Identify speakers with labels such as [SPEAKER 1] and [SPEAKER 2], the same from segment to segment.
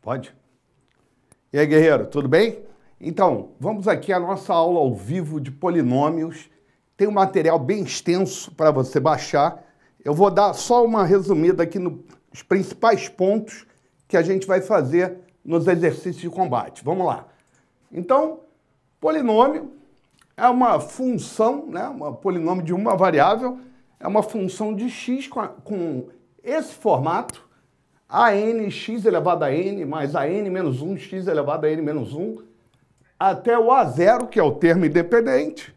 [SPEAKER 1] Pode? E aí, guerreiro, tudo bem? Então, vamos aqui à nossa aula ao vivo de polinômios. Tem um material bem extenso para você baixar. Eu vou dar só uma resumida aqui nos principais pontos que a gente vai fazer nos exercícios de combate. Vamos lá. Então, polinômio é uma função, né, Um polinômio de uma variável, é uma função de x com, a, com esse formato, a n x elevado a n mais a n menos 1 x elevado a n menos 1 até o a zero que é o termo independente.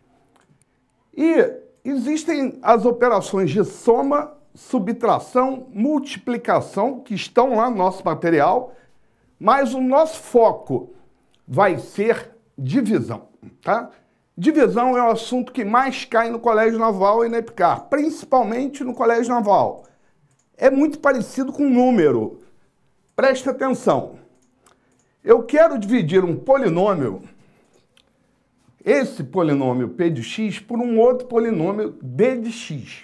[SPEAKER 1] E existem as operações de soma, subtração, multiplicação, que estão lá no nosso material, mas o nosso foco vai ser divisão, tá? Divisão é o assunto que mais cai no Colégio Naval e na EPICAR, principalmente no Colégio Naval é muito parecido com um número. Presta atenção. Eu quero dividir um polinômio, esse polinômio p de x, por um outro polinômio d de x.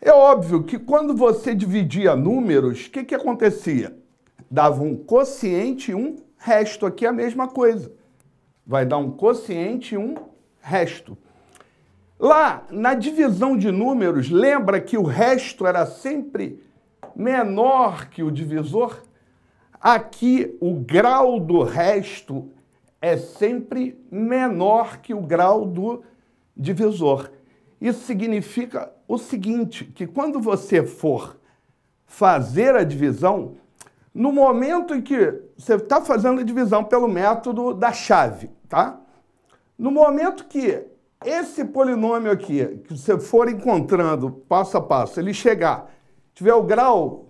[SPEAKER 1] É óbvio que quando você dividia números, o que, que acontecia? Dava um quociente e um resto. Aqui é a mesma coisa. Vai dar um quociente e um resto. Lá, na divisão de números, lembra que o resto era sempre menor que o divisor? Aqui, o grau do resto é sempre menor que o grau do divisor. Isso significa o seguinte, que quando você for fazer a divisão, no momento em que você está fazendo a divisão pelo método da chave, tá? No momento que esse polinômio aqui, que você for encontrando passo a passo, ele chegar, tiver o grau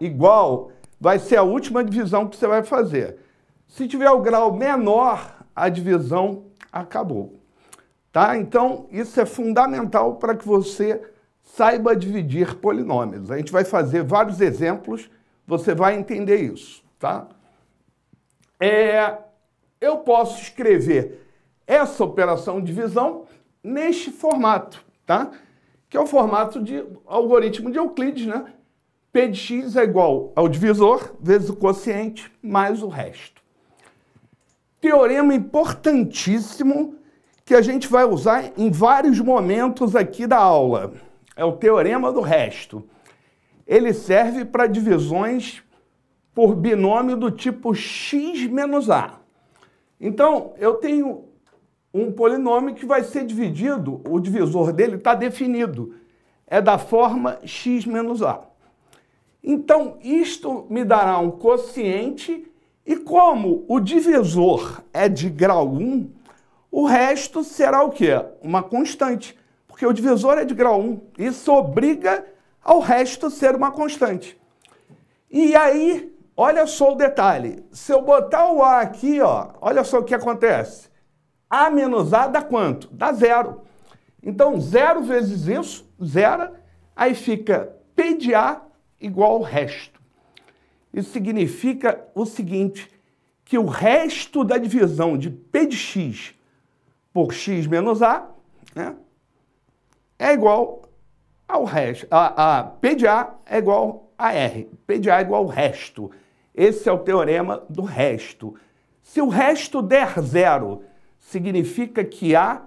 [SPEAKER 1] igual, vai ser a última divisão que você vai fazer. Se tiver o grau menor, a divisão acabou. Tá? Então, isso é fundamental para que você saiba dividir polinômios. A gente vai fazer vários exemplos, você vai entender isso. Tá? É, eu posso escrever essa operação de divisão neste formato, tá? Que é o formato de algoritmo de Euclides, né? P de x é igual ao divisor vezes o quociente mais o resto. Teorema importantíssimo que a gente vai usar em vários momentos aqui da aula. É o teorema do resto. Ele serve para divisões por binômio do tipo x menos a. Então, eu tenho um polinômio que vai ser dividido, o divisor dele está definido. É da forma x menos a. Então, isto me dará um quociente, e como o divisor é de grau 1, o resto será o quê? Uma constante, porque o divisor é de grau 1. Isso obriga ao resto ser uma constante. E aí, olha só o detalhe. Se eu botar o A aqui, ó, olha só o que acontece. A menos A dá quanto? Dá zero. Então, zero vezes isso, zero, aí fica P de A igual ao resto. Isso significa o seguinte, que o resto da divisão de P de X por X menos A né, é igual ao resto. A, a P de A é igual a R. P de A é igual ao resto. Esse é o teorema do resto. Se o resto der zero significa que A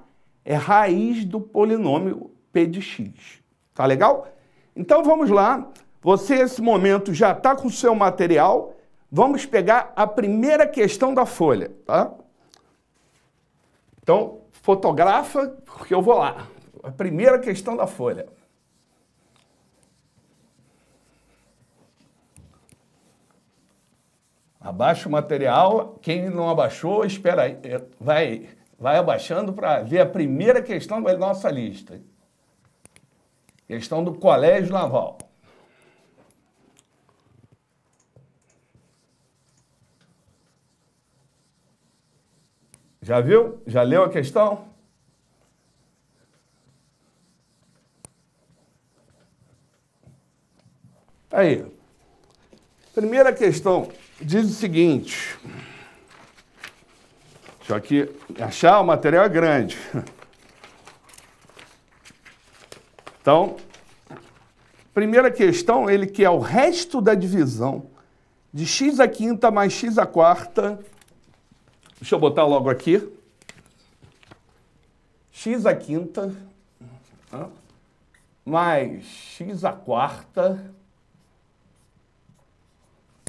[SPEAKER 1] é raiz do polinômio P de X. Tá legal? Então vamos lá. Você, nesse momento, já está com o seu material. Vamos pegar a primeira questão da folha, tá? Então, fotografa, porque eu vou lá. A primeira questão da folha. Abaixa o material, quem não abaixou, espera aí, é, vai, vai abaixando para ver a primeira questão da nossa lista. Questão do Colégio Naval. Já viu? Já leu a questão? Aí. Primeira questão diz o seguinte. Só que achar o material é grande. Então, primeira questão, ele quer o resto da divisão de x à quinta mais x à quarta. Deixa eu botar logo aqui. x à quinta mais x à quarta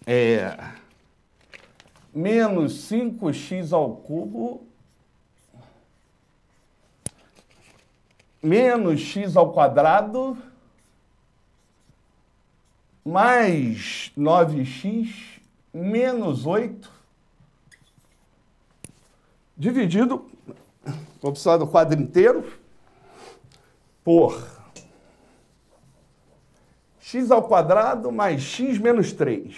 [SPEAKER 1] é menos 5x ao cubo menos x ao quadrado mais 9x menos 8 dividido, vou precisar do quadro inteiro, por x ao quadrado mais x menos 3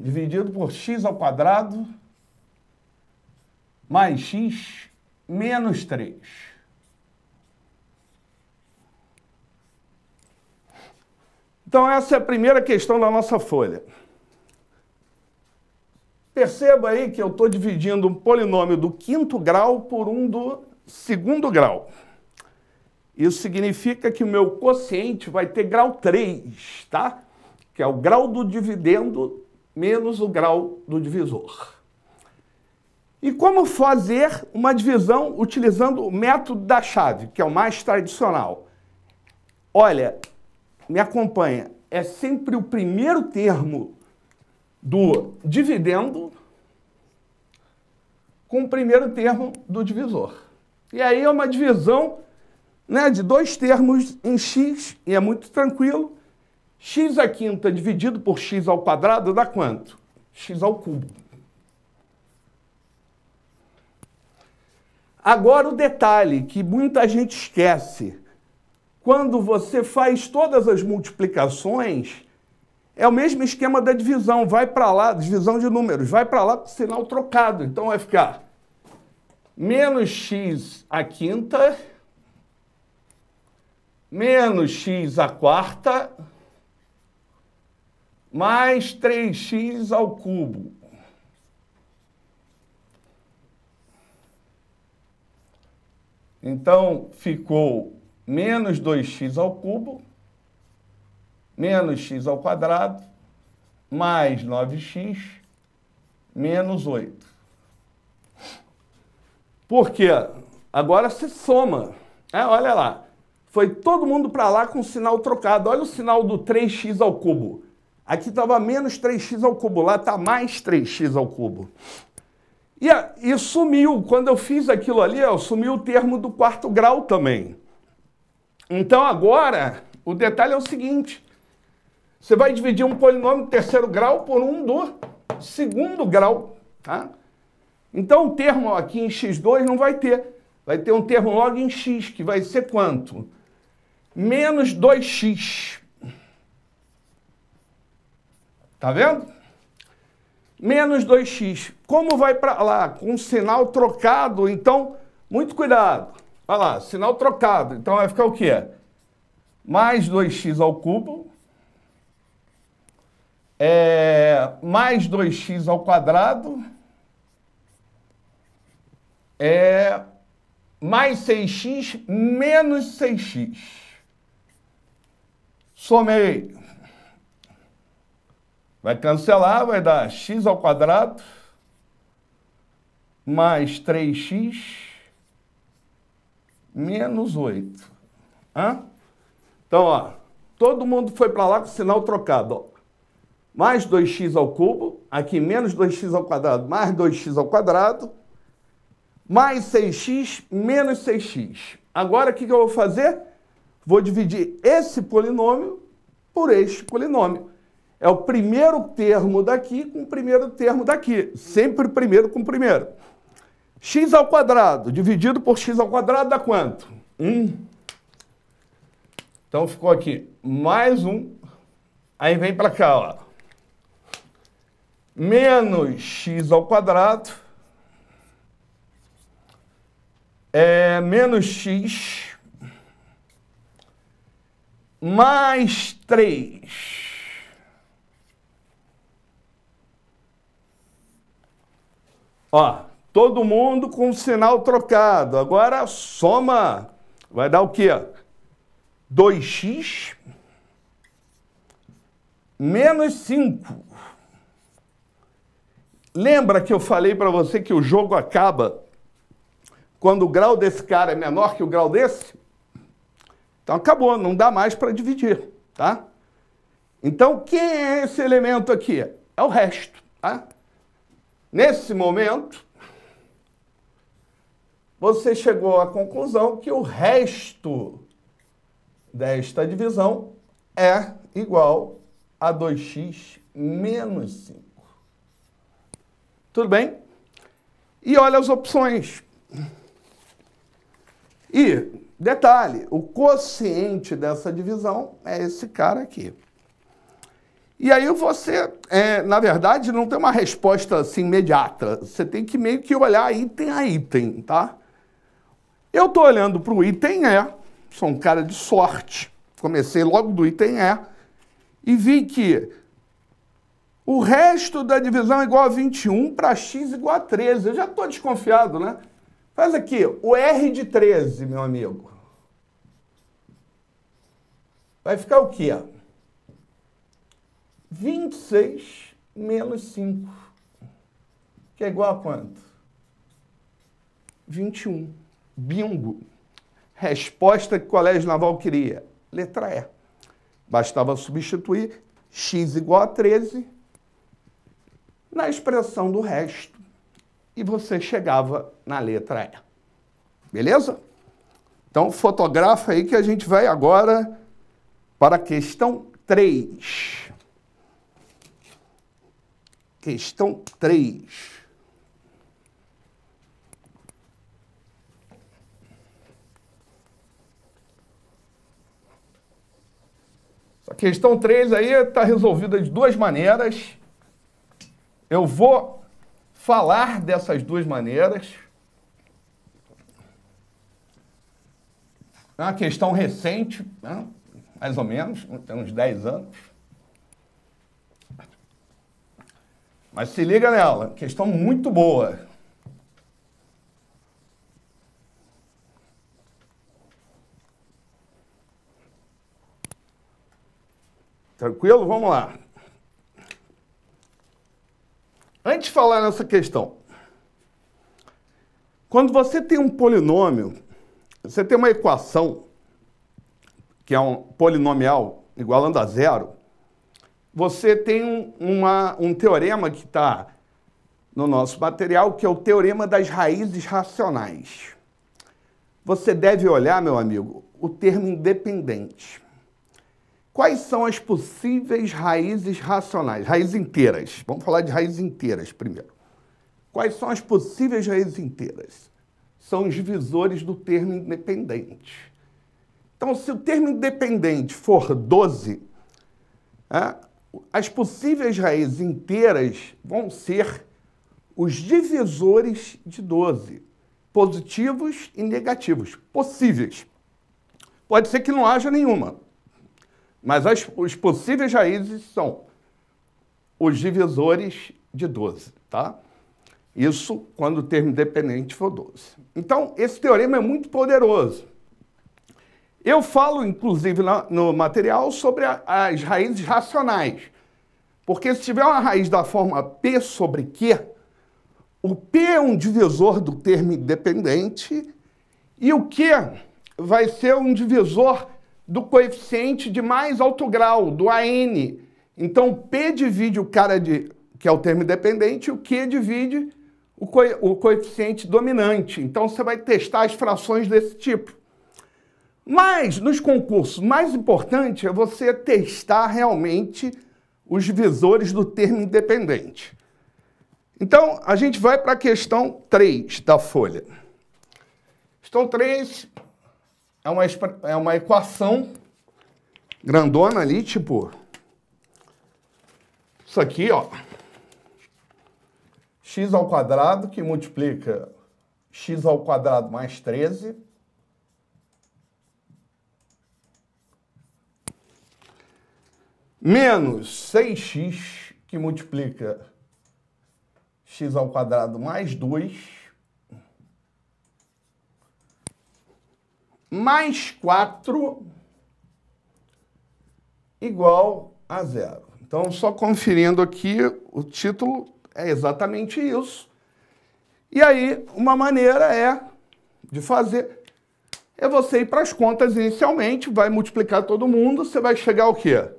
[SPEAKER 1] dividido por x ao quadrado mais x menos 3. Então, essa é a primeira questão da nossa folha. Perceba aí que eu estou dividindo um polinômio do quinto grau por um do segundo grau. Isso significa que o meu quociente vai ter grau 3, tá? Que é o grau do dividendo menos o grau do divisor. E como fazer uma divisão utilizando o método da chave, que é o mais tradicional? Olha, me acompanha, é sempre o primeiro termo do dividendo com o primeiro termo do divisor. E aí é uma divisão né, de dois termos em x, e é muito tranquilo, x a quinta dividido por x ao quadrado dá quanto? x ao cubo. Agora o detalhe que muita gente esquece. Quando você faz todas as multiplicações, é o mesmo esquema da divisão, vai para lá, divisão de números, vai para lá com sinal trocado. Então vai ficar menos x a quinta, menos x a quarta, mais 3x ao cubo. Então, ficou menos 2x ao cubo, menos x ao quadrado, mais 9x, menos 8. Por quê? Agora se soma. É, olha lá. Foi todo mundo para lá com o sinal trocado. Olha o sinal do 3x ao cubo. Aqui estava menos 3x ao cubo, lá está mais 3x ao cubo. E, e sumiu, quando eu fiz aquilo ali, ó, sumiu o termo do quarto grau também. Então agora, o detalhe é o seguinte, você vai dividir um polinômio do terceiro grau por um do segundo grau, tá? Então o termo aqui em x2 não vai ter, vai ter um termo logo em x, que vai ser quanto? Menos 2x Tá vendo? Menos 2x. Como vai para lá? Com sinal trocado, então, muito cuidado. Olha lá, sinal trocado. Então vai ficar o quê? Mais 2x ao cubo. É, mais 2x ao quadrado. É, mais 6x menos 6x. Somei. Vai cancelar, vai dar x ao quadrado mais 3x menos 8. Hã? Então, ó, todo mundo foi para lá com o sinal trocado. Ó. Mais 2x ao cubo, aqui menos 2x ao quadrado, mais 2x ao quadrado, mais 6x, menos 6x. Agora, o que, que eu vou fazer? Vou dividir esse polinômio por este polinômio. É o primeiro termo daqui com o primeiro termo daqui. Sempre primeiro com primeiro. x ao quadrado dividido por x ao quadrado dá quanto? 1. Um. Então ficou aqui mais 1. Um. Aí vem para cá, ó. Menos x ao quadrado é menos x mais 3 Ó, todo mundo com o sinal trocado. Agora soma. Vai dar o quê? 2x menos 5. Lembra que eu falei para você que o jogo acaba quando o grau desse cara é menor que o grau desse? Então acabou, não dá mais para dividir, tá? Então quem é esse elemento aqui? É o resto, tá? Nesse momento, você chegou à conclusão que o resto desta divisão é igual a 2x menos 5. Tudo bem? E olha as opções. E, detalhe, o quociente dessa divisão é esse cara aqui. E aí você, é, na verdade, não tem uma resposta assim imediata. Você tem que meio que olhar item a item, tá? Eu estou olhando para o item E, é, sou um cara de sorte. Comecei logo do item E é, e vi que o resto da divisão é igual a 21 para x igual a 13. Eu já estou desconfiado, né? Faz aqui, o R de 13, meu amigo. Vai ficar o quê? 26 menos 5, que é igual a quanto? 21. Bingo. Resposta que o Colégio Naval queria. Letra E. Bastava substituir x igual a 13 na expressão do resto e você chegava na letra E. Beleza? Então, fotografa aí que a gente vai agora para a questão 3. Questão 3. A questão 3 aí está resolvida de duas maneiras. Eu vou falar dessas duas maneiras. É uma questão recente, né? mais ou menos, tem uns 10 anos. Mas se liga nela, questão muito boa. Tranquilo? Vamos lá. Antes de falar nessa questão, quando você tem um polinômio, você tem uma equação que é um polinomial igualando a zero, você tem um, uma, um teorema que está no nosso material, que é o teorema das raízes racionais. Você deve olhar, meu amigo, o termo independente. Quais são as possíveis raízes racionais? Raízes inteiras. Vamos falar de raízes inteiras primeiro. Quais são as possíveis raízes inteiras? São os divisores do termo independente. Então, se o termo independente for 12, as possíveis raízes inteiras vão ser os divisores de 12, positivos e negativos, possíveis. Pode ser que não haja nenhuma, mas as, os possíveis raízes são os divisores de 12, tá? Isso quando o termo dependente for 12. Então, esse teorema é muito poderoso. Eu falo, inclusive, no material sobre as raízes racionais. Porque se tiver uma raiz da forma P sobre Q, o P é um divisor do termo independente e o Q vai ser um divisor do coeficiente de mais alto grau, do AN. Então, P divide o cara de, que é o termo independente, e o Q divide o, co, o coeficiente dominante. Então, você vai testar as frações desse tipo. Mas nos concursos, mais importante é você testar realmente os visores do termo independente. Então, a gente vai para a questão 3 da folha. Questão 3 é uma, é uma equação grandona ali, tipo... Isso aqui, ó. x ao quadrado que multiplica x ao quadrado mais 13 menos 6x, que multiplica x ao quadrado mais 2, mais 4, igual a zero. Então, só conferindo aqui, o título é exatamente isso. E aí, uma maneira é de fazer é você ir para as contas inicialmente, vai multiplicar todo mundo, você vai chegar ao quê?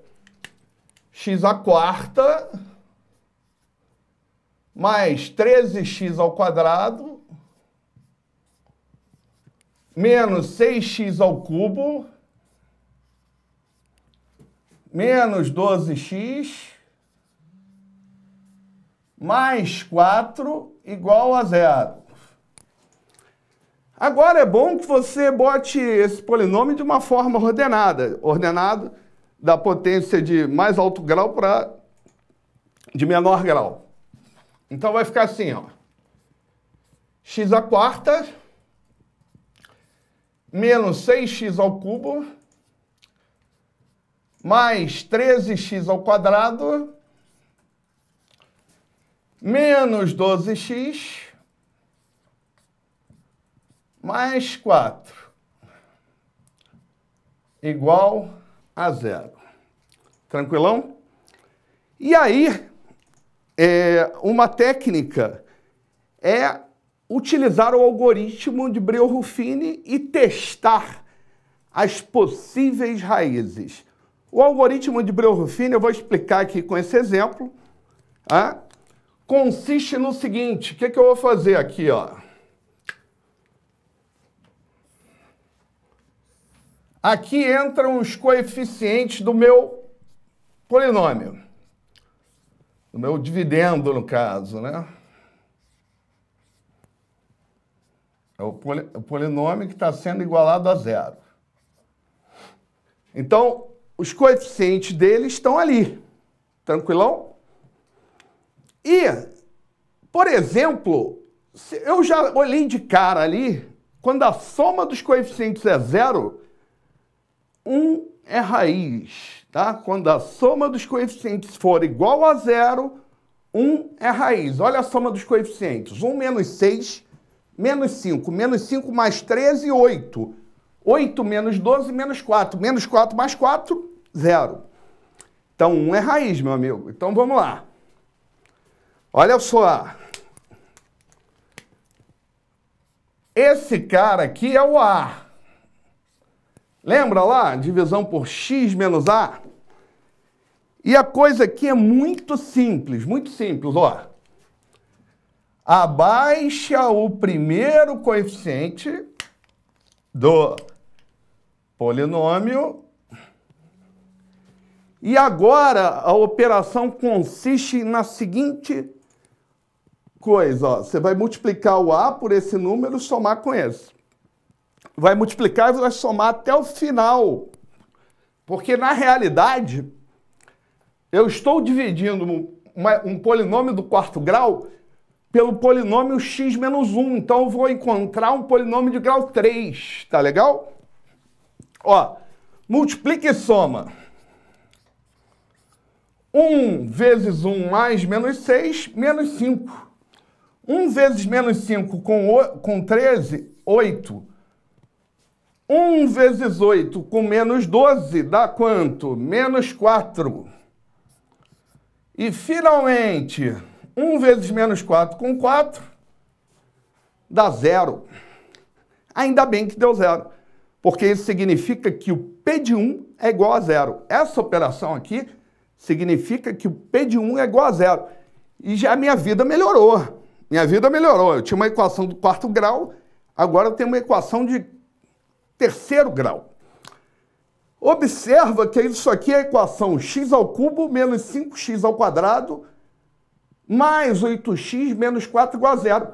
[SPEAKER 1] x à quarta mais 13x ao quadrado menos 6x ao cubo menos 12x mais 4 igual a zero. Agora é bom que você bote esse polinômio de uma forma ordenada, ordenado da potência de mais alto grau para de menor grau. Então vai ficar assim, ó. x a quarta menos 6x ao cubo mais 13x ao quadrado menos 12x mais 4 igual a 0. Tranquilão? E aí, é, uma técnica é utilizar o algoritmo de Breuer-Ruffini e testar as possíveis raízes. O algoritmo de Breuer-Ruffini, eu vou explicar aqui com esse exemplo, tá? consiste no seguinte, o que, que eu vou fazer aqui, ó? Aqui entram os coeficientes do meu polinômio. Do meu dividendo, no caso, né? É o, poli o polinômio que está sendo igualado a zero. Então, os coeficientes dele estão ali. Tranquilão? E, por exemplo, eu já olhei de cara ali, quando a soma dos coeficientes é zero, 1 é raiz, tá? Quando a soma dos coeficientes for igual a zero, 1 é raiz. Olha a soma dos coeficientes. 1 menos 6, menos 5. Menos 5 mais 13, 8. 8 menos 12, menos 4. Menos 4 mais 4, zero. Então, 1 é raiz, meu amigo. Então, vamos lá. Olha só. Esse cara aqui é o ar. Lembra lá? Divisão por x menos a. E a coisa aqui é muito simples, muito simples, ó. Abaixa o primeiro coeficiente do polinômio. E agora a operação consiste na seguinte coisa, ó. Você vai multiplicar o a por esse número e somar com esse vai multiplicar e vai somar até o final. Porque na realidade, eu estou dividindo uma, um polinômio do quarto grau pelo polinômio x menos 1. Então eu vou encontrar um polinômio de grau 3, tá legal? Ó, multiplica e soma. 1 vezes 1 mais menos 6, menos 5. 1 vezes menos 5 com, o, com 13, 8. 1 vezes 8 com menos 12 dá quanto? Menos 4. E finalmente, 1 vezes menos 4 com 4 dá zero. Ainda bem que deu zero, porque isso significa que o P de 1 é igual a zero. Essa operação aqui significa que o P de 1 é igual a zero. E já a minha vida melhorou. Minha vida melhorou. Eu tinha uma equação do quarto grau, agora eu tenho uma equação de terceiro grau. Observa que isso aqui é a equação x ao cubo menos 5x ao quadrado mais 8x menos 4 igual a zero.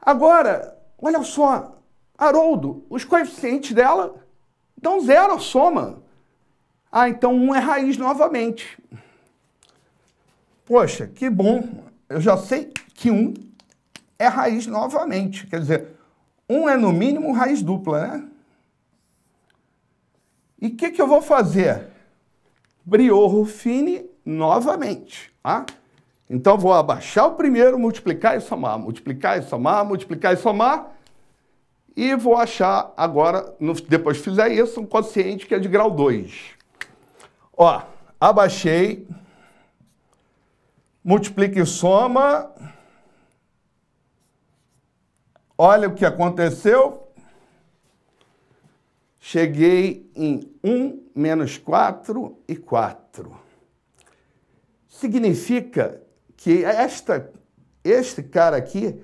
[SPEAKER 1] Agora, olha só, Haroldo, os coeficientes dela dão zero a soma. Ah, então 1 é raiz novamente. Poxa, que bom. Eu já sei que 1 é raiz novamente. Quer dizer, 1 é no mínimo raiz dupla, né? E o que, que eu vou fazer? Briorro fine novamente. Tá? Então, vou abaixar o primeiro, multiplicar e somar, multiplicar e somar, multiplicar e somar. E vou achar agora, depois que fizer isso, um quociente que é de grau 2. Ó, abaixei, multiplica e soma. Olha o que aconteceu cheguei em 1 menos 4 e 4. Significa que esta, este cara aqui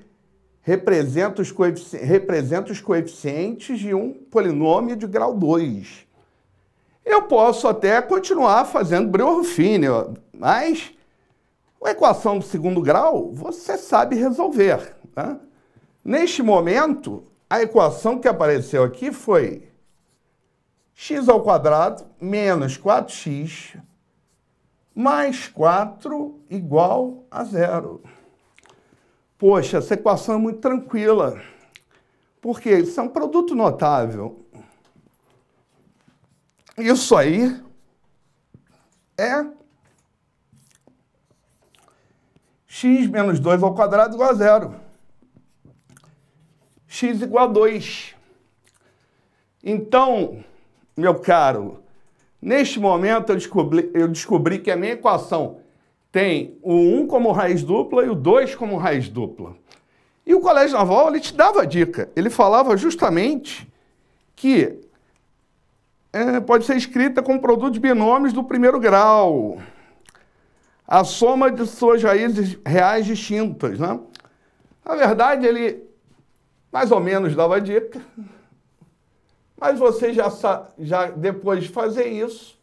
[SPEAKER 1] representa os, representa os coeficientes de um polinômio de grau 2. Eu posso até continuar fazendo Breuer-Ruffini, mas a equação do segundo grau você sabe resolver. Né? Neste momento, a equação que apareceu aqui foi x ao quadrado menos 4x mais 4 igual a zero. Poxa, essa equação é muito tranquila, porque isso é um produto notável. Isso aí é x menos 2 ao quadrado igual a zero. x igual a 2. Então, meu caro, neste momento eu descobri, eu descobri que a minha equação tem o 1 como raiz dupla e o 2 como raiz dupla. E o Colégio Naval ele te dava a dica. Ele falava justamente que é, pode ser escrita como produto de binômios do primeiro grau. A soma de suas raízes reais distintas. Né? Na verdade, ele mais ou menos dava a dica mas você já, já depois de fazer isso,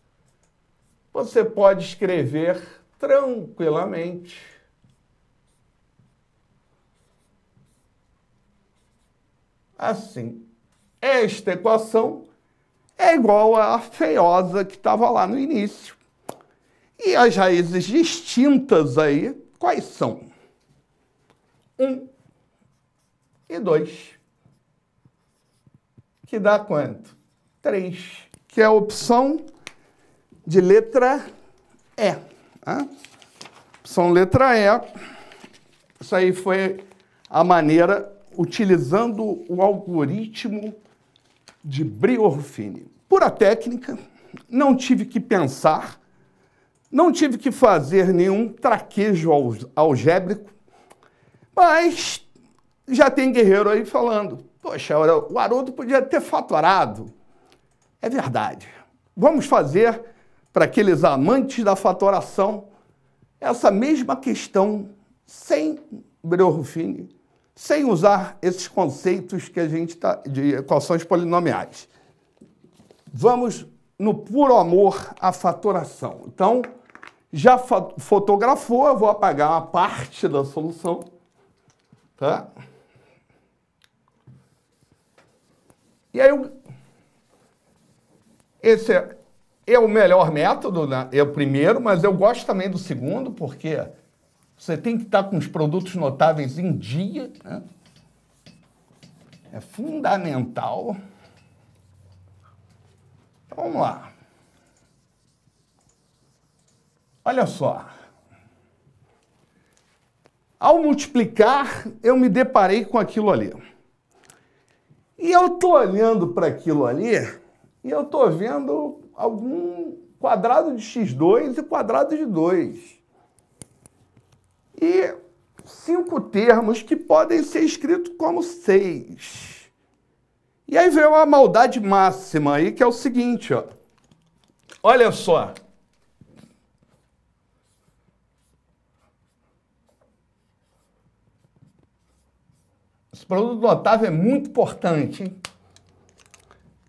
[SPEAKER 1] você pode escrever tranquilamente. Assim, esta equação é igual à feiosa que estava lá no início. E as raízes distintas aí, quais são? 1 um e 2 que dá quanto? 3, que é a opção de letra E. Né? Opção letra E. Isso aí foi a maneira utilizando o algoritmo de Briorfini. Pura técnica, não tive que pensar, não tive que fazer nenhum traquejo algébrico, mas já tem guerreiro aí falando. Poxa, o Haroldo podia ter fatorado. É verdade. Vamos fazer para aqueles amantes da fatoração essa mesma questão sem Breu sem usar esses conceitos que a gente tá de equações polinomiais. Vamos no puro amor à fatoração. Então, já fotografou, eu vou apagar uma parte da solução, tá? E aí, esse é, é o melhor método, né? é o primeiro, mas eu gosto também do segundo, porque você tem que estar com os produtos notáveis em dia. Né? É fundamental. Então, vamos lá. Olha só. Ao multiplicar, eu me deparei com aquilo ali. E eu tô olhando para aquilo ali e eu tô vendo algum quadrado de x2 e quadrado de 2. E cinco termos que podem ser escritos como seis. E aí vem uma maldade máxima aí, que é o seguinte, ó. Olha só. Esse produto do Otávio é muito importante,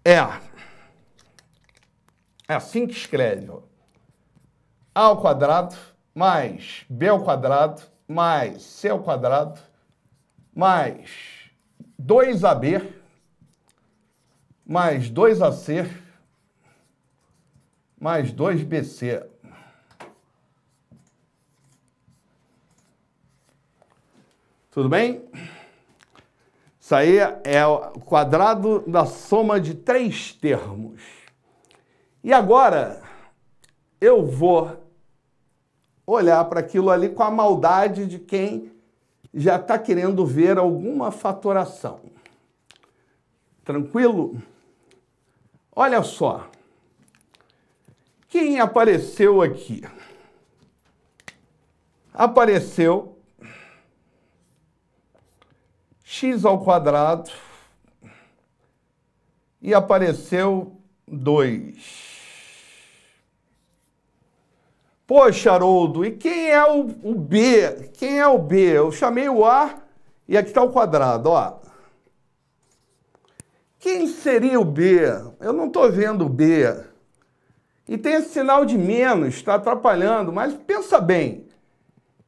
[SPEAKER 1] É. É assim que escreve. Ó. A ao quadrado mais B ao quadrado mais C ao quadrado mais 2AB mais 2AC mais 2BC. Tudo bem? Isso aí é o quadrado da soma de três termos. E agora eu vou olhar para aquilo ali com a maldade de quem já está querendo ver alguma fatoração. Tranquilo? Olha só. Quem apareceu aqui? Apareceu x ao quadrado e apareceu 2. Poxa, Haroldo, e quem é o, o, B? Quem é o B? Eu chamei o A e aqui está o quadrado, ó. Quem seria o B? Eu não estou vendo o B. E tem esse sinal de menos, está atrapalhando, mas pensa bem. O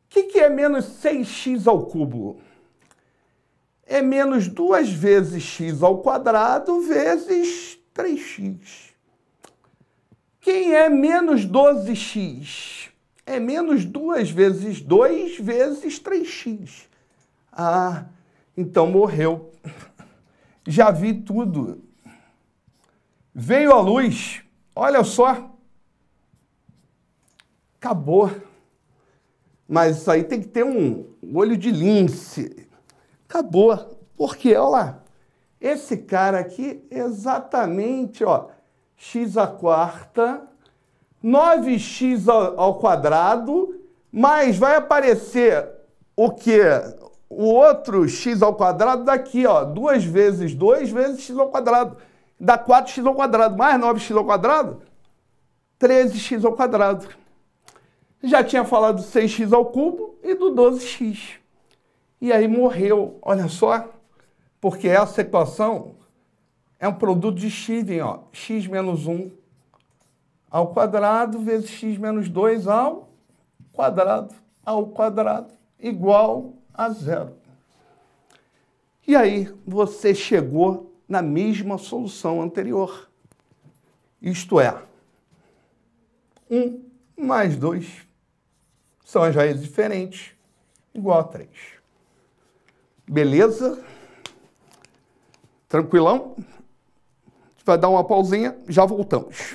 [SPEAKER 1] que, que é menos 6x ao cubo? é menos 2 vezes x ao quadrado vezes 3x. Quem é menos 12x? É menos 2 vezes 2 vezes 3x. Ah, então morreu. Já vi tudo. Veio a luz, olha só. Acabou. Mas isso aí tem que ter um olho de lince. Acabou. Porque, olha lá, esse cara aqui, exatamente, ó, x a quarta, 9x ao, ao quadrado, mas vai aparecer o quê? O outro x ao quadrado daqui, ó, 2 vezes 2 vezes x ao quadrado. Dá 4x ao quadrado, mais 9x ao quadrado, 13x ao quadrado. Já tinha falado do 6x ao cubo e do 12x e aí morreu. Olha só, porque essa equação é um produto de Schilling, ó, x menos 1 ao quadrado vezes x menos 2 ao quadrado ao quadrado igual a zero. E aí você chegou na mesma solução anterior. Isto é, 1 mais 2 são as raízes diferentes, igual a 3. Beleza? Tranquilão? A gente vai dar uma pausinha, já voltamos.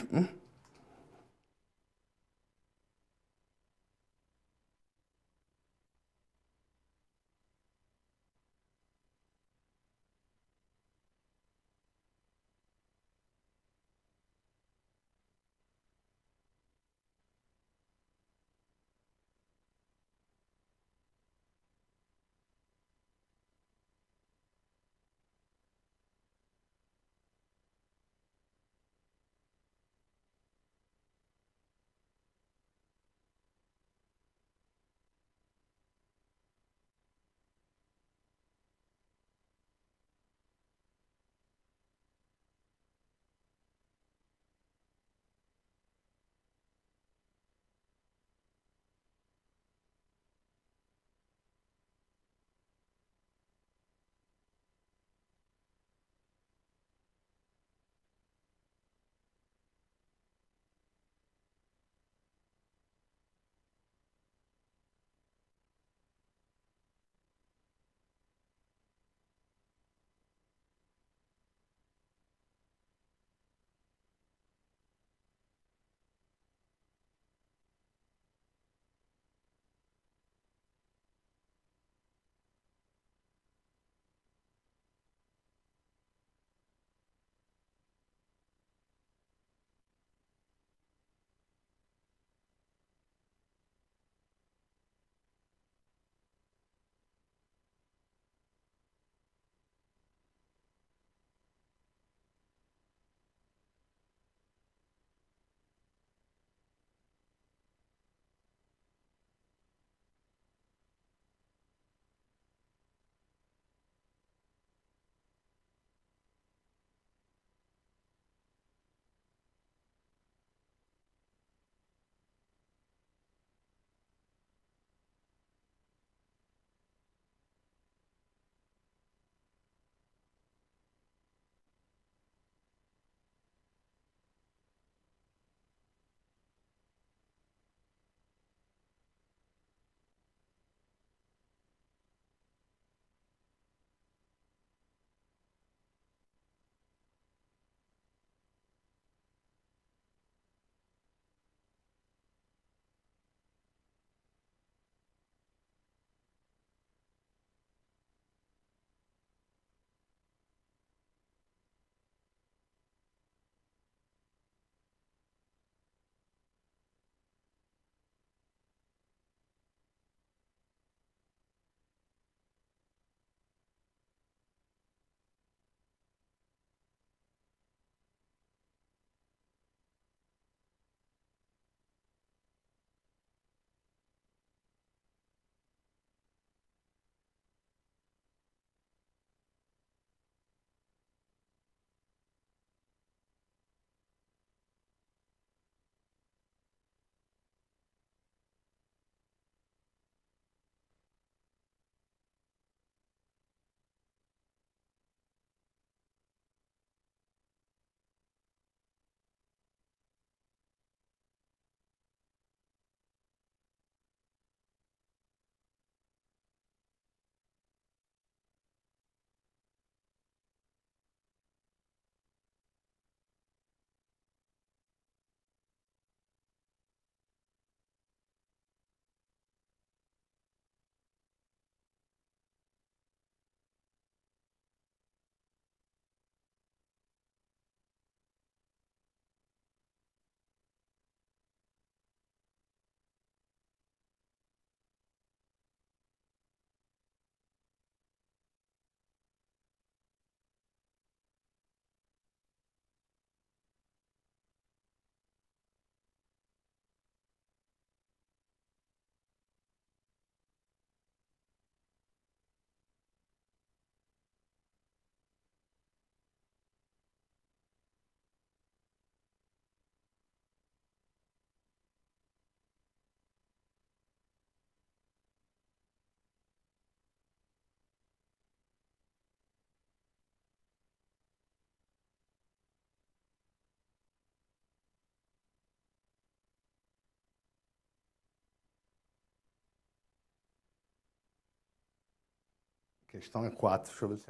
[SPEAKER 1] Questão é 4. Deixa eu ver se.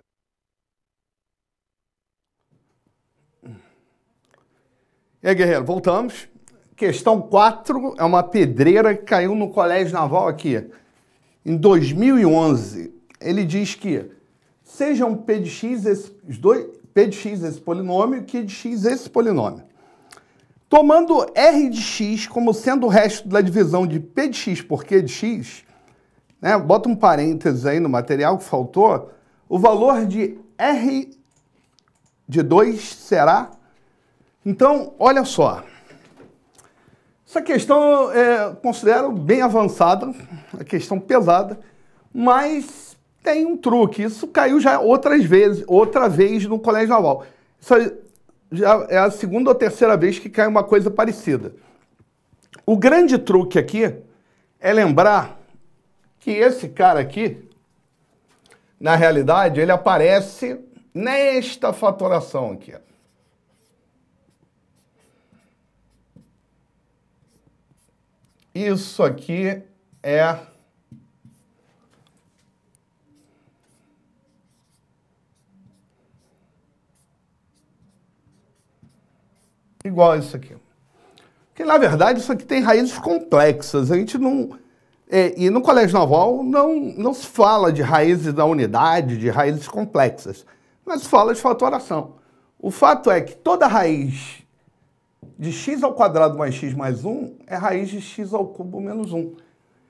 [SPEAKER 1] É- e aí, guerreiro, voltamos. Questão 4 é uma pedreira que caiu no Colégio Naval aqui em 2011. Ele diz que seja um P de x, esse, dois, P de x esse polinômio e Q de x esse polinômio. Tomando R de x como sendo o resto da divisão de P de x por Q de x, né? bota um parênteses aí no material que faltou, o valor de R de 2 será. Então, olha só. Essa questão é, considero bem avançada, a questão pesada, mas tem um truque. Isso caiu já outras vezes, outra vez no Colégio Naval. Isso já é a segunda ou terceira vez que cai uma coisa parecida. O grande truque aqui é lembrar que esse cara aqui, na realidade, ele aparece nesta fatoração aqui. Isso aqui é igual a isso aqui. Porque, na verdade, isso aqui tem raízes complexas. A gente não é, e no Colégio Naval não, não se fala de raízes da unidade, de raízes complexas, mas se fala de fatoração. O fato é que toda raiz de x ao quadrado mais x mais 1 é raiz de x ao cubo menos 1.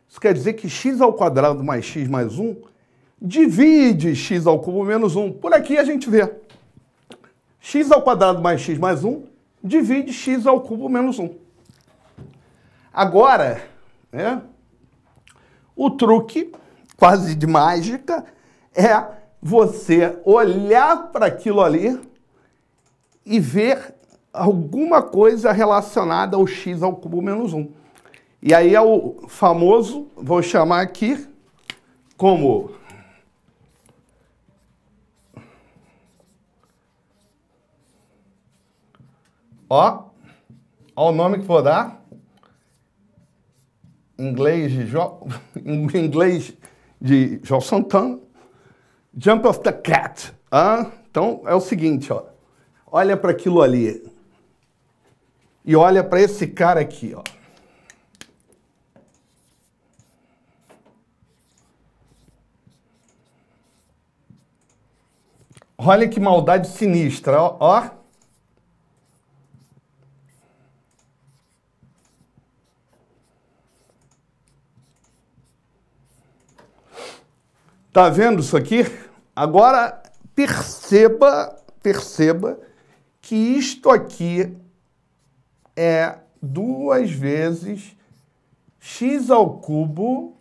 [SPEAKER 1] Isso quer dizer que x ao quadrado mais x mais 1 divide x ao cubo menos 1. Por aqui a gente vê. x ao quadrado mais x mais 1 divide x ao cubo menos 1. Agora, né? O truque, quase de mágica, é você olhar para aquilo ali e ver alguma coisa relacionada ao x ao cubo menos 1. E aí é o famoso, vou chamar aqui como ó, ó o nome que vou dar, inglês de, jo... inglês de João Santana, Jump of the Cat. Ah, então é o seguinte, ó. olha para aquilo ali e olha para esse cara aqui. Ó. Olha que maldade sinistra, ó. ó. Tá vendo isso aqui? Agora perceba, perceba que isto aqui é duas vezes x ao cubo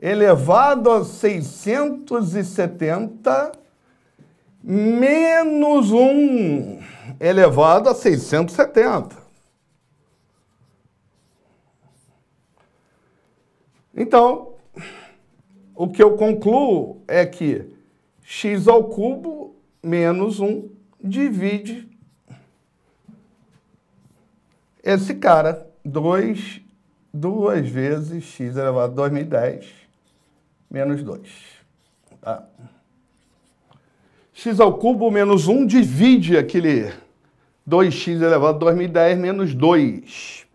[SPEAKER 1] elevado a 670 menos 1 elevado a 670. Então, o que eu concluo é que x ao cubo menos 1 divide esse cara 2 duas vezes x elevado a 2010 menos 2. Tá? x ao cubo menos 1 divide aquele 2x elevado a 2010 menos 2.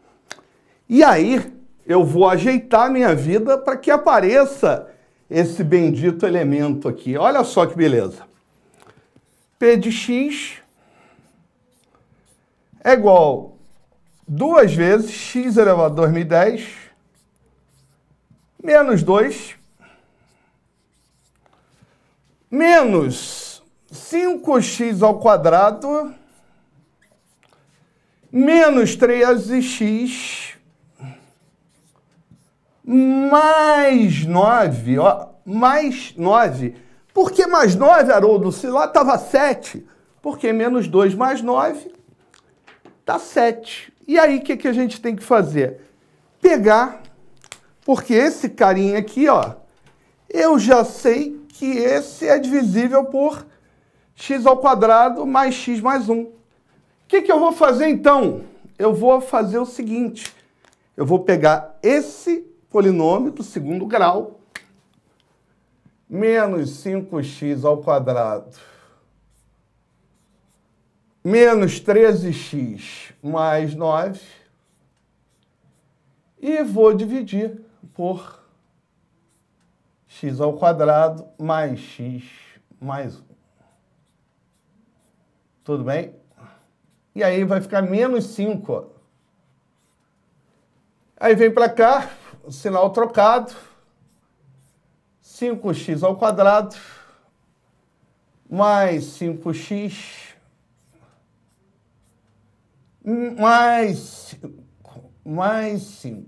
[SPEAKER 1] E aí eu vou ajeitar minha vida para que apareça esse bendito elemento aqui. Olha só que beleza. P de x é igual 2 vezes x elevado a 2010 menos 2 menos 5x ao quadrado menos 3 x mais 9, ó, mais 9. Por que mais 9, Haroldo? Se lá estava 7, porque menos 2 mais 9 dá 7. E aí, o que, que a gente tem que fazer? Pegar, porque esse carinha aqui, ó, eu já sei que esse é divisível por x ao quadrado mais x mais 1. O que, que eu vou fazer então? Eu vou fazer o seguinte, eu vou pegar esse polinômio do segundo grau, menos 5x ao quadrado, menos 13x mais 9, e vou dividir por x ao quadrado mais x mais 1. Tudo bem? E aí vai ficar menos 5. Aí vem para cá, sinal trocado, 5x ao quadrado mais 5x mais, 5, mais 5.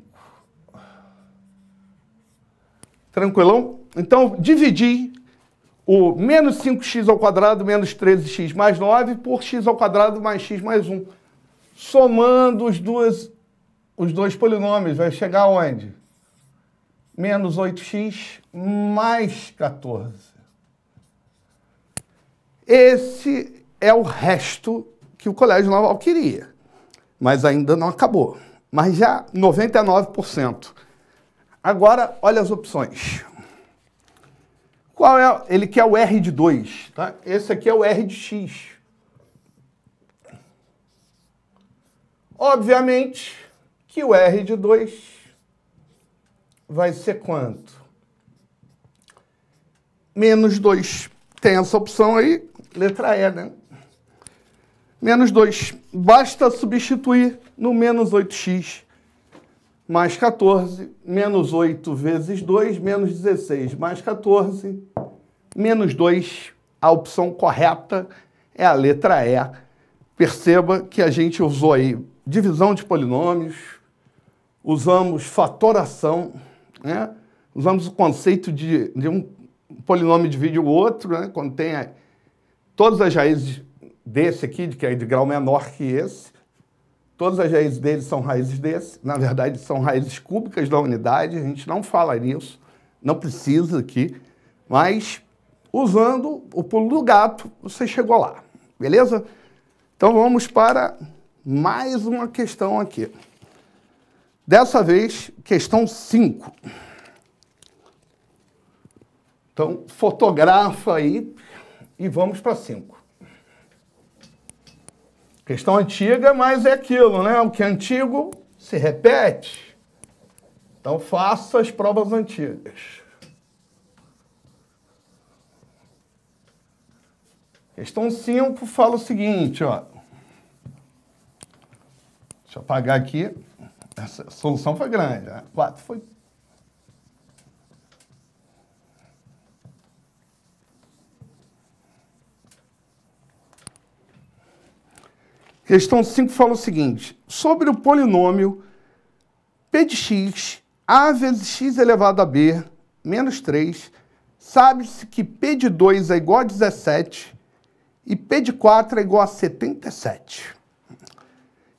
[SPEAKER 1] Tranquilão? Então, dividi o menos 5x ao quadrado menos 13x mais 9 por x ao quadrado mais x mais 1. Somando os, duas, os dois polinômios, vai chegar aonde? menos 8x mais 14. Esse é o resto que o Colégio Naval queria, mas ainda não acabou. Mas já 99%. Agora, olha as opções. Qual é? Ele quer o R de 2, tá? Esse aqui é o R de x. Obviamente que o R de 2 vai ser quanto? Menos 2. Tem essa opção aí, letra E, né? Menos 2. Basta substituir no menos 8x mais 14, menos 8 vezes 2, menos 16 mais 14, menos 2. A opção correta é a letra E. Perceba que a gente usou aí divisão de polinômios, usamos fatoração, né? usamos o conceito de, de um polinômio divide o outro, né? quando tem a, todas as raízes desse aqui, que é de grau menor que esse, todas as raízes dele são raízes desse, na verdade são raízes cúbicas da unidade, a gente não fala nisso, não precisa aqui, mas usando o pulo do gato, você chegou lá, beleza? Então vamos para mais uma questão aqui. Dessa vez, questão 5. Então, fotografa aí e vamos para 5. Questão antiga, mas é aquilo, né? O que é antigo se repete. Então, faça as provas antigas. Questão 5 fala o seguinte, ó. Deixa eu apagar aqui a solução foi grande. Né? A 4 foi. Questão 5 fala o seguinte: sobre o polinômio p de x, a vezes x elevado a b, menos 3, sabe-se que p de 2 é igual a 17 e p de 4 é igual a 77.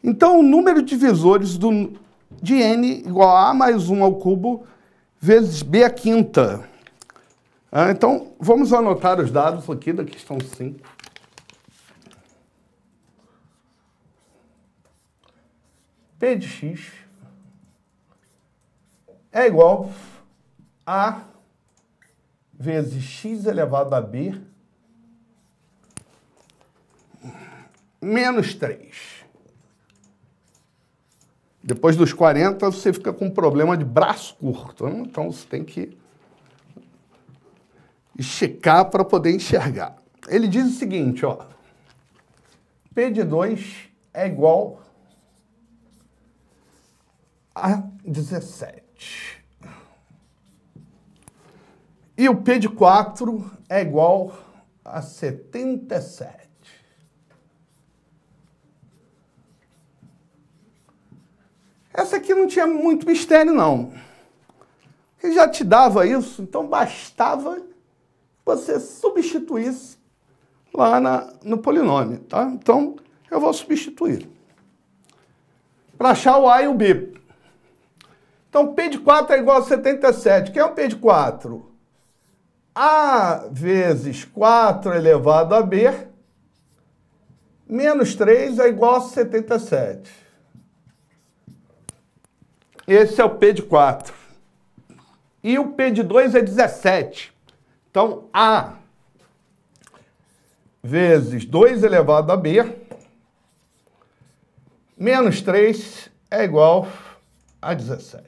[SPEAKER 1] Então, o número de divisores do de n igual a a mais 1 ao cubo vezes b à quinta. Ah, então, vamos anotar os dados aqui da questão 5. P de x é igual a vezes x elevado a b menos 3. Depois dos 40, você fica com problema de braço curto. Né? Então, você tem que checar para poder enxergar. Ele diz o seguinte, ó. P de 2 é igual a 17. E o P de 4 é igual a 77. Essa aqui não tinha muito mistério, não. Ele já te dava isso, então bastava que você substituísse lá na, no polinômio, tá? Então, eu vou substituir. Para achar o A e o B. Então, P de 4 é igual a 77. Quem é o P de 4? A vezes 4 elevado a B, menos 3 é igual a 77. Esse é o P de 4. E o P de 2 é 17. Então, A vezes 2 elevado a B menos 3 é igual a 17.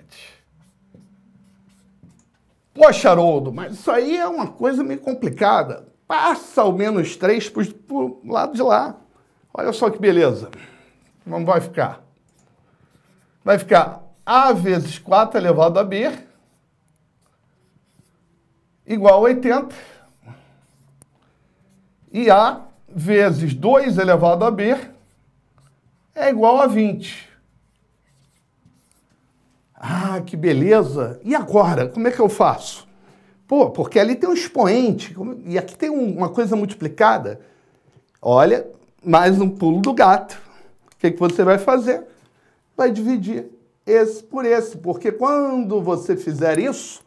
[SPEAKER 1] Poxa, Haroldo, mas isso aí é uma coisa meio complicada. Passa o menos 3 para o lado de lá. Olha só que beleza. Não vai ficar. Vai ficar a vezes 4 elevado é a B igual a 80. E A vezes 2 elevado é a B é igual a 20. Ah, que beleza! E agora? Como é que eu faço? Pô, porque ali tem um expoente e aqui tem uma coisa multiplicada. Olha, mais um pulo do gato. O que, que você vai fazer? Vai dividir esse por esse, porque quando você fizer isso,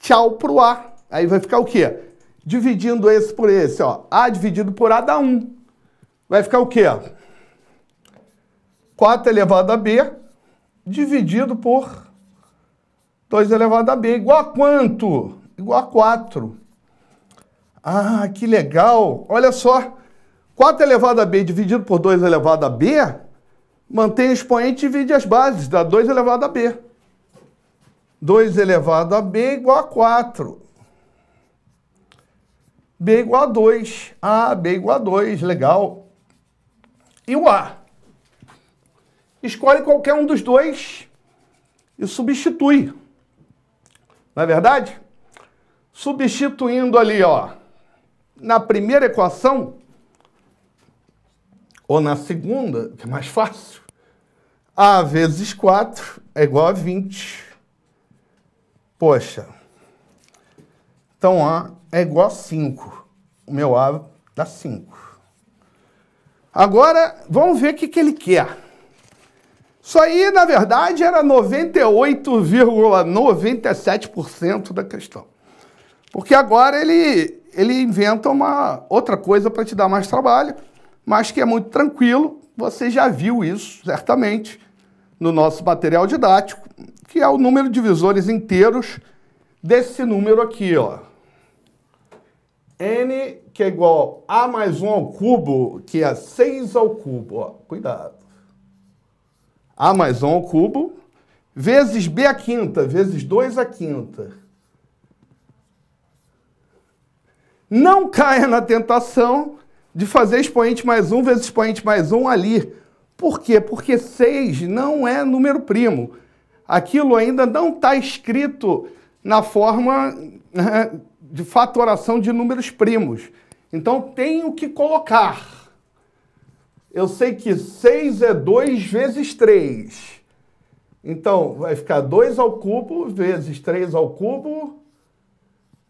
[SPEAKER 1] tchau pro A. Aí vai ficar o quê? Dividindo esse por esse, ó. A dividido por A dá 1. Vai ficar o quê? 4 elevado a B dividido por 2 elevado a B. Igual a quanto? Igual a 4. Ah, que legal! Olha só. 4 elevado a B dividido por 2 elevado a B mantém o expoente e divide as bases, dá 2 elevado a b. 2 elevado a b é igual a 4. b é igual a 2. Ah, b é igual a 2, legal. E o a? Escolhe qualquer um dos dois e substitui. Não é verdade? Substituindo ali, ó, na primeira equação, ou na segunda, que é mais fácil, A vezes 4 é igual a 20. Poxa, então A é igual a 5. O meu A dá 5. Agora, vamos ver o que, que ele quer. Isso aí, na verdade, era 98,97% da questão. Porque agora ele, ele inventa uma outra coisa para te dar mais trabalho mas que é muito tranquilo. Você já viu isso, certamente, no nosso material didático, que é o número de divisores inteiros desse número aqui, ó. N, que é igual a mais 1 ao cubo, que é 6 ao cubo, ó. Cuidado. A mais 1 ao cubo, vezes B à quinta, vezes 2 à quinta. Não caia na tentação de fazer expoente mais um vezes expoente mais um ali. Por quê? Porque 6 não é número primo. Aquilo ainda não está escrito na forma de fatoração de números primos. Então tenho que colocar. Eu sei que 6 é 2 vezes 3. Então vai ficar 2 ao cubo vezes 3 ao cubo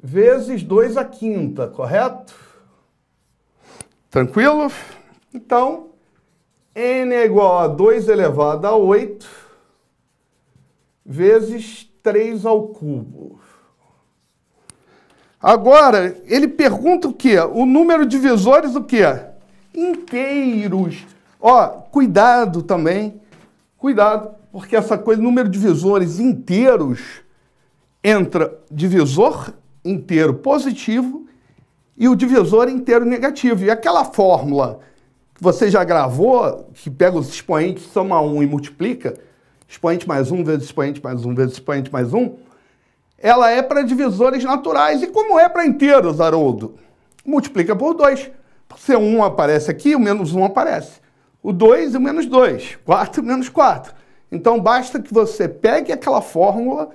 [SPEAKER 1] vezes 2 à quinta, correto? Tranquilo? Então, n é igual a 2 elevado a 8 vezes 3 ao cubo. Agora, ele pergunta o quê? O número de divisores o quê? Inteiros. Ó, cuidado também. Cuidado, porque essa coisa, número de divisores inteiros, entra divisor inteiro positivo e o divisor inteiro negativo. E aquela fórmula que você já gravou, que pega os expoentes, soma 1 e multiplica, expoente mais 1 vezes expoente mais 1 vezes expoente mais 1, ela é para divisores naturais. E como é para inteiros, Haroldo? Multiplica por 2. Se 1 aparece aqui, o menos 1 aparece. O 2 e o menos 2. 4 e menos 4. Então basta que você pegue aquela fórmula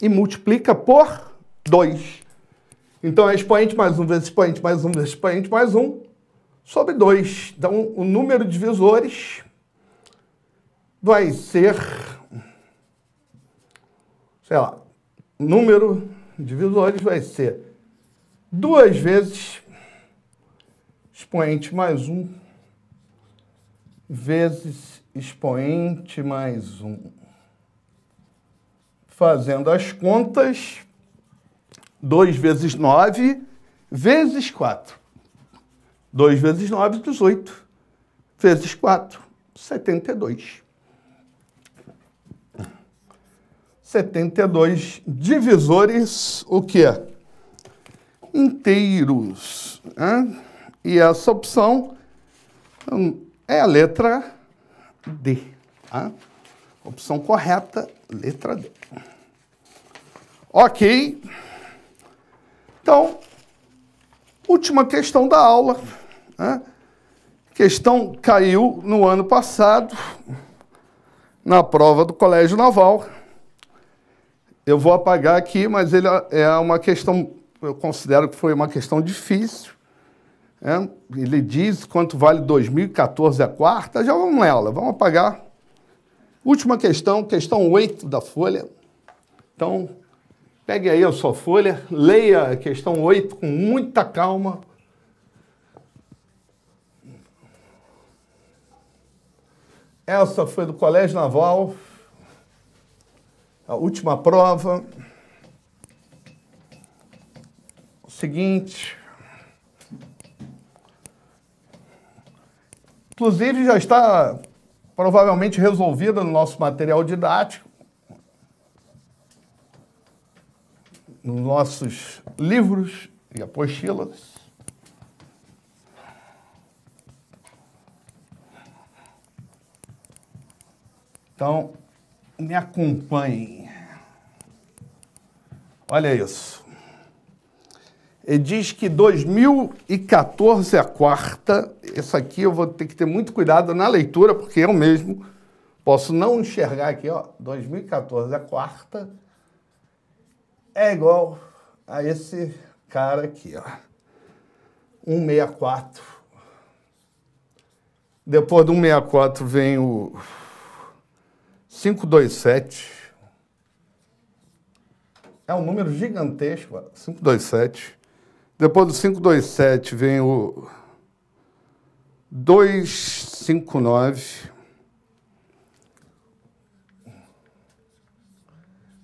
[SPEAKER 1] e multiplica por 2. Então é expoente mais um vezes expoente mais um vezes expoente mais um sobre 2. Então o número de divisores vai ser, sei lá, número de divisores vai ser 2 vezes expoente mais um vezes expoente mais um Fazendo as contas, 2 vezes 9 vezes 4. 2 vezes 9, 18. Vezes 4, 72. 72 divisores, o que é? Inteiros. Né? E essa opção hum, é a letra D. Tá? Opção correta, letra D. Ok. Então, última questão da aula. Né? Questão caiu no ano passado, na prova do Colégio Naval. Eu vou apagar aqui, mas ele é uma questão, eu considero que foi uma questão difícil. Né? Ele diz quanto vale 2014 a quarta, já vamos nela, vamos apagar. Última questão, questão 8 da folha. Então, Pegue aí a sua folha, leia a questão 8 com muita calma. Essa foi do Colégio Naval, a última prova. O seguinte. Inclusive, já está provavelmente resolvida no nosso material didático. nos nossos livros e apostilas. Então, me acompanhem. Olha isso. Ele diz que 2014 é a quarta. Isso aqui eu vou ter que ter muito cuidado na leitura, porque eu mesmo posso não enxergar aqui, ó. 2014 é a quarta é igual a esse cara aqui, ó. 164. Depois do 164 vem o 527. É um número gigantesco, ó. 527. Depois do 527 vem o 259.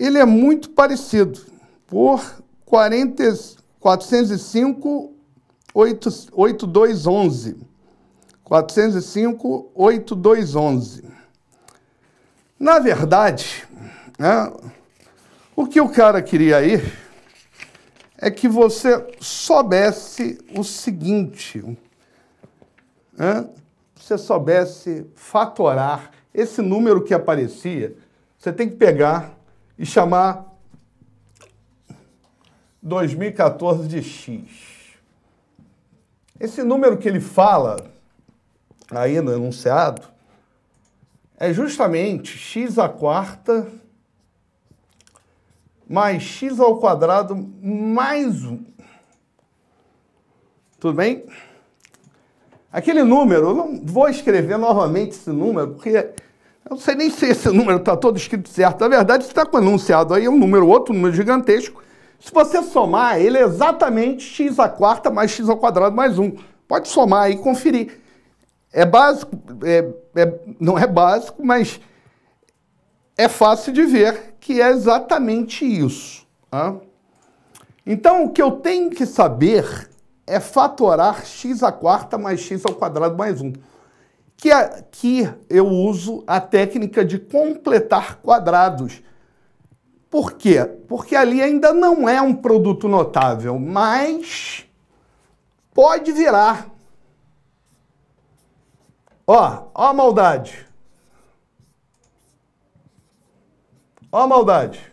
[SPEAKER 1] ele é muito parecido, por 40, 405 8211. 405 8211. Na verdade, né, o que o cara queria aí é que você soubesse o seguinte, né, você soubesse fatorar esse número que aparecia, você tem que pegar e chamar 2014 de X. Esse número que ele fala aí no enunciado é justamente x a quarta mais x ao quadrado mais 1. Tudo bem? Aquele número, eu não vou escrever novamente esse número, porque eu não sei nem se esse número está todo escrito certo. Na verdade, está anunciado aí é um número, outro um número gigantesco. Se você somar, ele é exatamente x a quarta mais x ao quadrado mais 1. Pode somar aí e conferir. É básico, é, é, não é básico, mas é fácil de ver que é exatamente isso. Tá? Então, o que eu tenho que saber é fatorar x a quarta mais x ao quadrado mais 1 que aqui eu uso a técnica de completar quadrados. Por quê? Porque ali ainda não é um produto notável, mas pode virar. Ó, ó a maldade. Ó a maldade.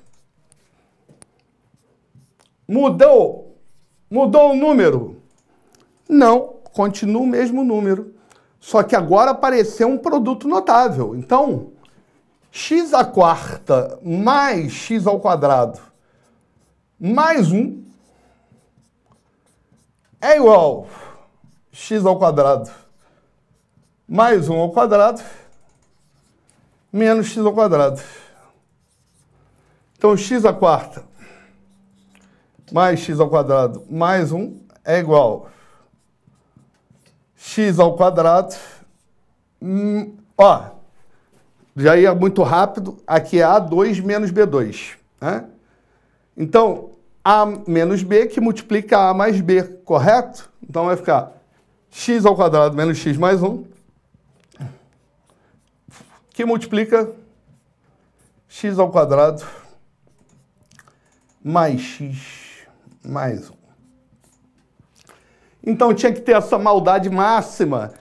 [SPEAKER 1] Mudou? Mudou o número? Não, continua o mesmo número. Só que agora apareceu um produto notável. Então, x à quarta mais x ao quadrado mais 1 é igual x ao quadrado mais 1 ao quadrado menos x ao quadrado. Então, x à quarta mais x ao quadrado mais 1 é igual x ao quadrado. Hum, ó, já ia muito rápido. Aqui é A2 menos B2. Né? Então, A menos B que multiplica A mais B, correto? Então vai ficar x ao quadrado menos x mais 1, que multiplica x ao quadrado mais x mais 1. Então tinha que ter essa maldade máxima.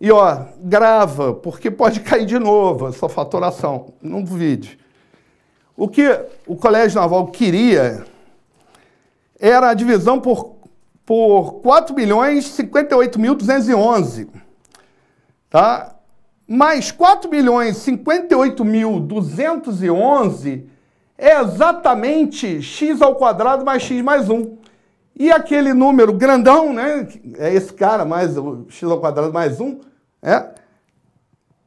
[SPEAKER 1] E ó, grava, porque pode cair de novo essa fatoração faturação. Não duvide. O que o Colégio Naval queria era a divisão por, por 4 milhões 58.211. Tá? Mas 4 milhões 58.211 é exatamente x ao quadrado mais x mais 1. E aquele número grandão, né? É esse cara mais o x ao quadrado mais um, é?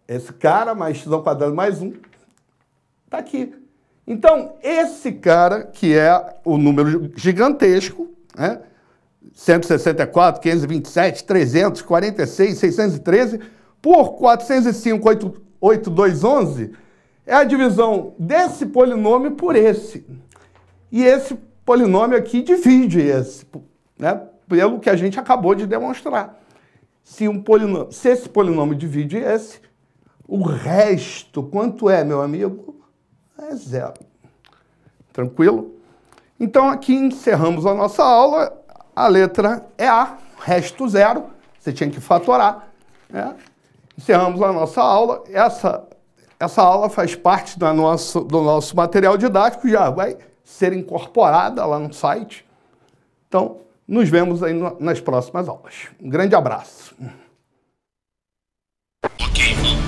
[SPEAKER 1] Esse cara mais x ao quadrado mais um, tá aqui. Então, esse cara, que é o número gigantesco, né? 164, 527, 346, 613 por 405, 8, 8, 2, 11 é a divisão desse polinômio por esse. E esse polinômio aqui divide esse, né? pelo que a gente acabou de demonstrar. Se, um polinômio, se esse polinômio divide esse, o resto, quanto é, meu amigo? É zero. Tranquilo? Então, aqui encerramos a nossa aula. A letra é A, resto zero. Você tinha que fatorar. Né? Encerramos a nossa aula. Essa, essa aula faz parte da nosso, do nosso material didático. Já vai ser incorporada lá no site. Então, nos vemos aí nas próximas aulas. Um grande abraço. Okay.